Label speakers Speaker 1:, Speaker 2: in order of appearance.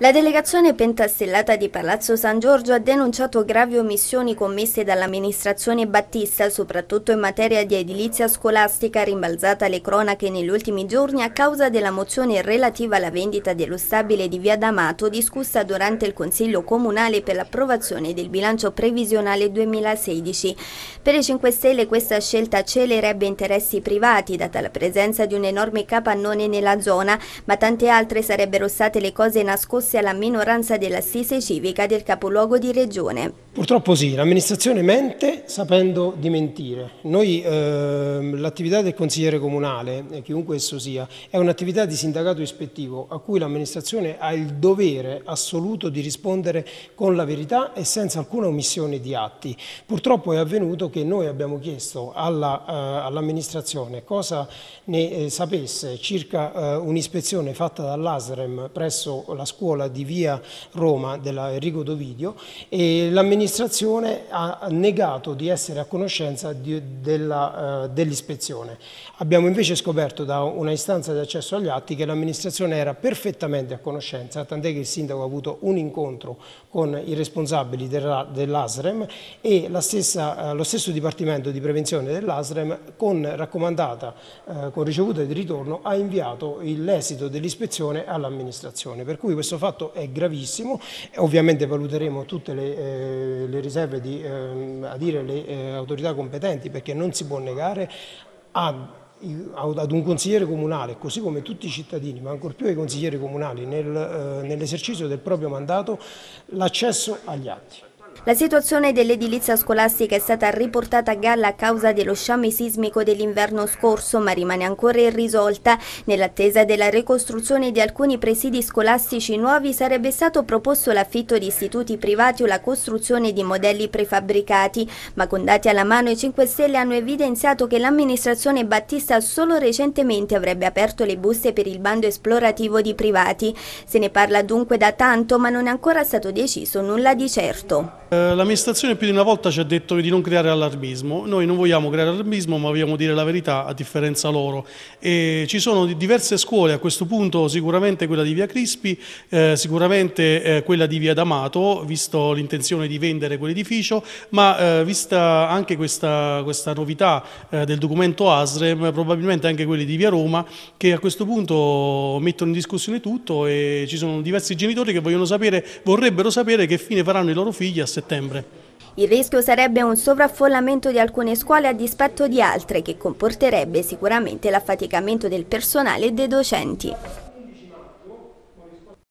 Speaker 1: La delegazione pentastellata di Palazzo San Giorgio ha denunciato gravi omissioni commesse dall'amministrazione Battista, soprattutto in materia di edilizia scolastica, rimbalzata alle cronache negli ultimi giorni a causa della mozione relativa alla vendita dello stabile di Via D'Amato, discussa durante il Consiglio Comunale per l'approvazione del bilancio previsionale 2016. Per i 5 Stelle questa scelta celerebbe interessi privati, data la presenza di un enorme capannone nella zona, ma tante altre sarebbero state le cose nascoste fosse alla minoranza dell'assise civica del capoluogo di regione.
Speaker 2: Purtroppo sì, l'amministrazione mente sapendo di mentire. Noi eh, l'attività del consigliere comunale, eh, chiunque esso sia, è un'attività di sindacato ispettivo a cui l'amministrazione ha il dovere assoluto di rispondere con la verità e senza alcuna omissione di atti. Purtroppo è avvenuto che noi abbiamo chiesto eh, all'amministrazione eh, all cosa ne eh, sapesse circa eh, un'ispezione fatta dall'ASREM presso la scuola di via Roma della Enrico Dovidio e l'amministrazione l'amministrazione ha negato di essere a conoscenza eh, dell'ispezione. Abbiamo invece scoperto da una istanza di accesso agli atti che l'amministrazione era perfettamente a conoscenza, tant'è che il sindaco ha avuto un incontro con i responsabili dell'ASREM e stessa, eh, lo stesso Dipartimento di Prevenzione dell'ASREM con raccomandata, eh, con ricevuta di ritorno, ha inviato l'esito dell'ispezione all'amministrazione. Per cui questo fatto è gravissimo, ovviamente valuteremo tutte le le riserve di ehm, adire le eh, autorità competenti perché non si può negare a ad un consigliere comunale, così come tutti i cittadini, ma ancor più ai consiglieri comunali, nel, eh, nell'esercizio del proprio mandato, l'accesso agli atti.
Speaker 1: La situazione dell'edilizia scolastica è stata riportata a galla a causa dello sciame sismico dell'inverno scorso, ma rimane ancora irrisolta. Nell'attesa della ricostruzione di alcuni presidi scolastici nuovi sarebbe stato proposto l'affitto di istituti privati o la costruzione di modelli prefabbricati, ma con dati alla mano i 5 Stelle hanno evidenziato che l'amministrazione Battista solo recentemente avrebbe aperto le buste per il bando esplorativo di privati. Se ne parla dunque da tanto, ma non è ancora stato deciso nulla di certo.
Speaker 3: Eh, l'amministrazione più di una volta ci ha detto di non creare allarmismo, noi non vogliamo creare allarmismo ma vogliamo dire la verità a differenza loro e ci sono diverse scuole a questo punto, sicuramente quella di Via Crispi, eh, sicuramente eh, quella di Via D'Amato, visto l'intenzione di vendere quell'edificio, ma eh, vista anche questa, questa novità eh, del documento ASREM, probabilmente anche quelli di Via Roma che a questo punto mettono in discussione tutto e ci sono diversi genitori che sapere, vorrebbero sapere che fine faranno i loro figli a settembre.
Speaker 1: Il rischio sarebbe un sovraffollamento di alcune scuole a dispetto di altre che comporterebbe sicuramente l'affaticamento del personale e dei docenti.